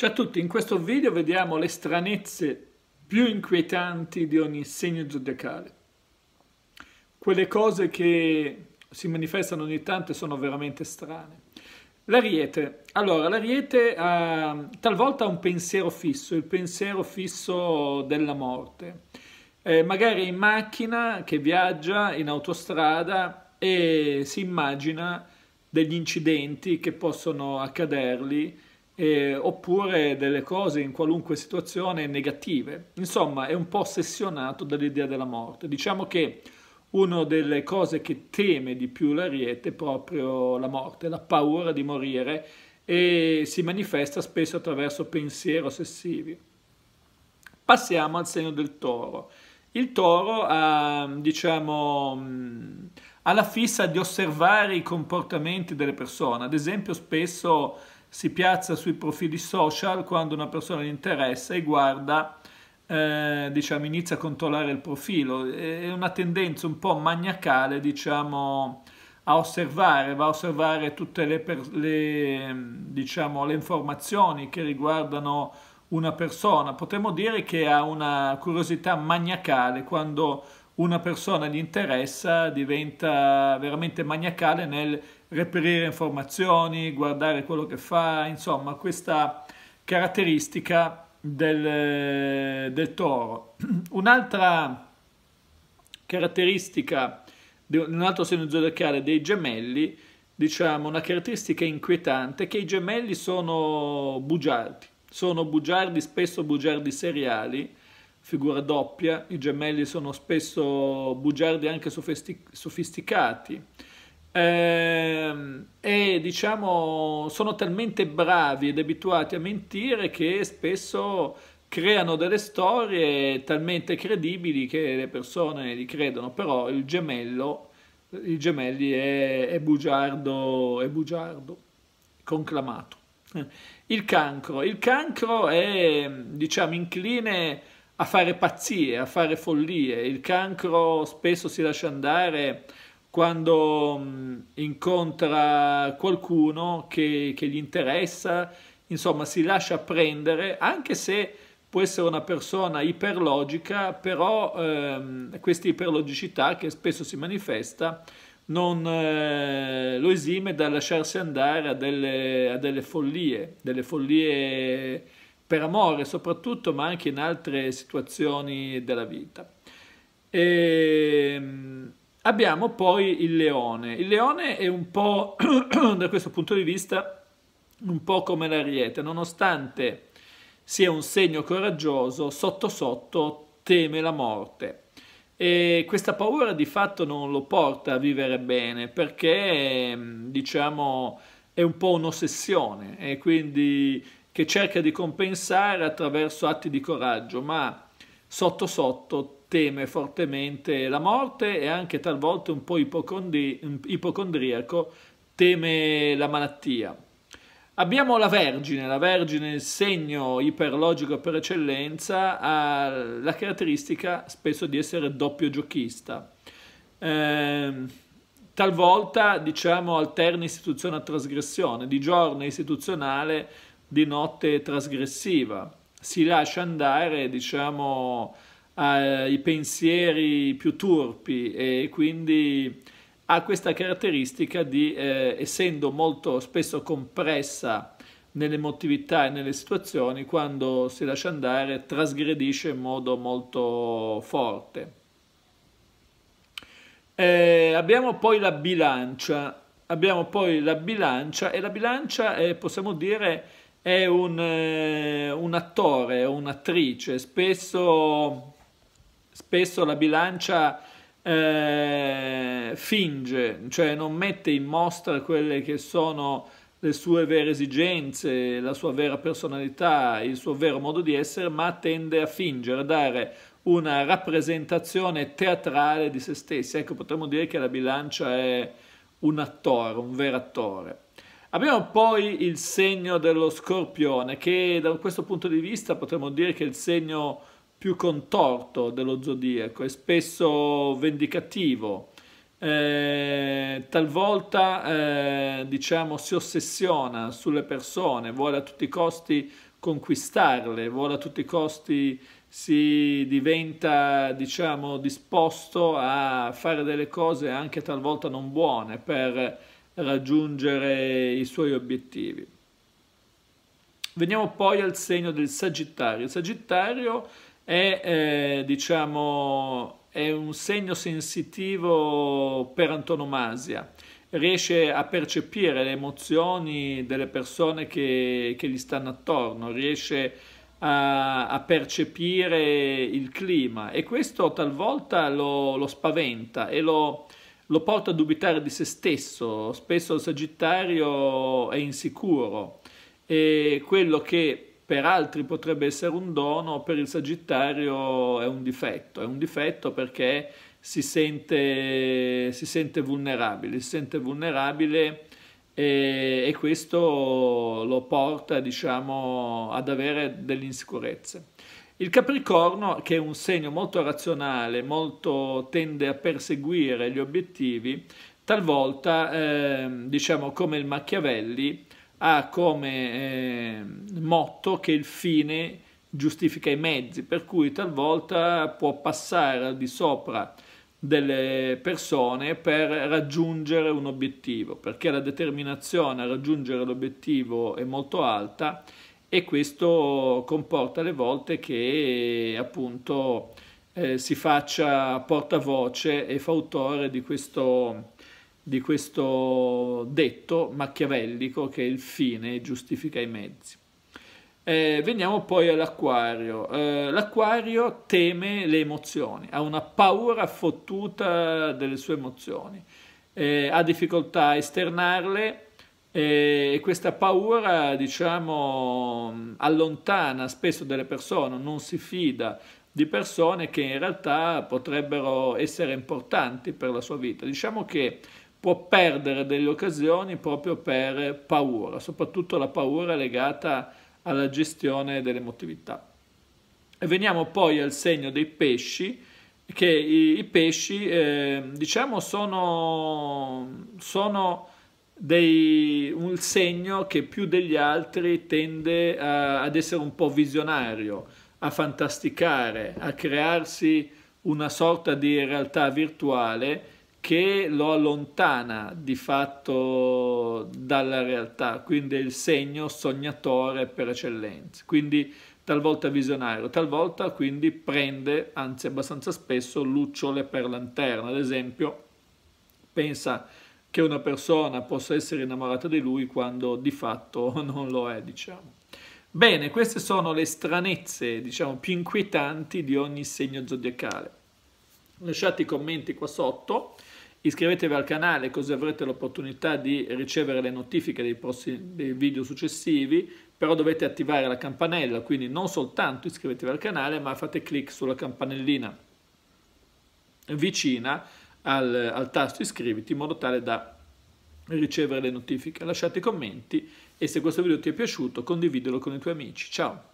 Ciao a tutti, in questo video vediamo le stranezze più inquietanti di ogni segno zodiacale. Quelle cose che si manifestano ogni tanto e sono veramente strane. L'ariete. Allora, l'ariete ehm, ha talvolta un pensiero fisso, il pensiero fisso della morte. Eh, magari in macchina che viaggia in autostrada e si immagina degli incidenti che possono accaderli eh, oppure delle cose in qualunque situazione negative. Insomma, è un po' ossessionato dall'idea della morte. Diciamo che una delle cose che teme di più l'ariete è proprio la morte, la paura di morire e si manifesta spesso attraverso pensieri ossessivi. Passiamo al segno del toro. Il toro ha, diciamo, mm, ha la fissa di osservare i comportamenti delle persone, ad esempio spesso si piazza sui profili social quando una persona gli interessa e guarda, eh, diciamo, inizia a controllare il profilo. È una tendenza un po' maniacale, diciamo, a osservare, va a osservare tutte le, le, diciamo, le informazioni che riguardano una persona. Potremmo dire che ha una curiosità maniacale quando una persona gli interessa diventa veramente maniacale nel reperire informazioni, guardare quello che fa, insomma questa caratteristica del, del toro. Un'altra caratteristica, un altro segno zodiacale dei gemelli, diciamo una caratteristica inquietante, è che i gemelli sono bugiardi, sono bugiardi, spesso bugiardi seriali, figura doppia, i gemelli sono spesso bugiardi e anche sofisticati. Ehm, e diciamo sono talmente bravi ed abituati a mentire che spesso creano delle storie talmente credibili che le persone li credono, però il gemello, il gemelli è, è bugiardo, è bugiardo, conclamato. Eh, il cancro, il cancro è diciamo incline a fare pazzie, a fare follie. Il cancro spesso si lascia andare quando mm, incontra qualcuno che, che gli interessa, insomma si lascia prendere, anche se può essere una persona iperlogica, però ehm, questa iperlogicità che spesso si manifesta non eh, lo esime dal lasciarsi andare a delle, a delle follie, delle follie per amore soprattutto, ma anche in altre situazioni della vita. E ehm, abbiamo poi il leone. Il leone è un po', da questo punto di vista, un po' come l'ariete, nonostante sia un segno coraggioso, sotto sotto teme la morte. E questa paura di fatto non lo porta a vivere bene perché, ehm, diciamo, è un po' un'ossessione e quindi che cerca di compensare attraverso atti di coraggio, ma sotto sotto teme fortemente la morte e anche talvolta un po' ipocondriaco teme la malattia. Abbiamo la Vergine, la Vergine il segno iperlogico per eccellenza, ha la caratteristica spesso di essere doppio giochista. Eh, talvolta diciamo alterna istituzione a trasgressione, di giorno è istituzionale di notte trasgressiva, si lascia andare, diciamo, ai pensieri più turpi e quindi ha questa caratteristica di, eh, essendo molto spesso compressa nelle emotività e nelle situazioni, quando si lascia andare trasgredisce in modo molto forte. Eh, abbiamo poi la bilancia, abbiamo poi la bilancia e la bilancia eh, possiamo dire è un, eh, un attore, un'attrice, spesso, spesso la bilancia eh, finge, cioè non mette in mostra quelle che sono le sue vere esigenze, la sua vera personalità, il suo vero modo di essere, ma tende a fingere, a dare una rappresentazione teatrale di se stessi. Ecco, potremmo dire che la bilancia è un attore, un vero attore. Abbiamo poi il segno dello scorpione, che da questo punto di vista potremmo dire che è il segno più contorto dello zodiaco, è spesso vendicativo, eh, talvolta eh, diciamo, si ossessiona sulle persone, vuole a tutti i costi conquistarle, vuole a tutti i costi si diventa diciamo disposto a fare delle cose anche talvolta non buone per raggiungere i suoi obiettivi. Veniamo poi al segno del Sagittario. Il Sagittario è, eh, diciamo, è un segno sensitivo per antonomasia riesce a percepire le emozioni delle persone che, che gli stanno attorno, riesce a, a, percepire il clima e questo talvolta lo, lo spaventa e lo, lo porta a dubitare di se stesso, spesso il Sagittario è insicuro e quello che per altri potrebbe essere un dono, per il Sagittario è un difetto, è un difetto perché si sente, si sente vulnerabile, si sente vulnerabile e, e questo lo porta diciamo, ad avere delle insicurezze. Il Capricorno, che è un segno molto razionale, molto tende a perseguire gli obiettivi, talvolta, eh, diciamo come il Machiavelli, ha come eh, motto che il fine giustifica i mezzi, per cui talvolta può passare al di sopra delle persone per raggiungere un obiettivo, perché la determinazione a raggiungere l'obiettivo è molto alta e questo comporta le volte che appunto eh, si faccia portavoce e fautore di questo, di questo detto macchiavellico che il fine giustifica i mezzi. Eh, veniamo poi all'acquario. Eh, l'acquario teme le emozioni, ha una paura fottuta delle sue emozioni, eh, ha difficoltà a esternarle e questa paura, diciamo, allontana spesso delle persone, non si fida di persone che in realtà potrebbero essere importanti per la sua vita. Diciamo che può perdere delle occasioni proprio per paura, soprattutto la paura legata alla gestione dell'emotività. E veniamo poi al segno dei pesci, che i, i pesci, eh, diciamo, sono, sono dei, un segno che più degli altri tende a, ad essere un po' visionario, a fantasticare, a crearsi una sorta di realtà virtuale che lo allontana di fatto dalla realtà, quindi è il segno sognatore per eccellenza, quindi talvolta visionario, talvolta quindi prende, anzi abbastanza spesso, lucciole per lanterna, ad esempio pensa che una persona possa essere innamorata di lui quando di fatto non lo è, diciamo. Bene, queste sono le stranezze, diciamo, più inquietanti di ogni segno zodiacale. Lasciate i commenti qua sotto, iscrivetevi al canale così avrete l'opportunità di ricevere le notifiche dei, prossimi, dei video successivi, però dovete attivare la campanella, quindi non soltanto iscrivetevi al canale, ma fate clic sulla campanellina vicina al, al tasto iscriviti in modo tale da ricevere le notifiche. Lasciate i commenti e se questo video ti è piaciuto condividilo con i tuoi amici. Ciao!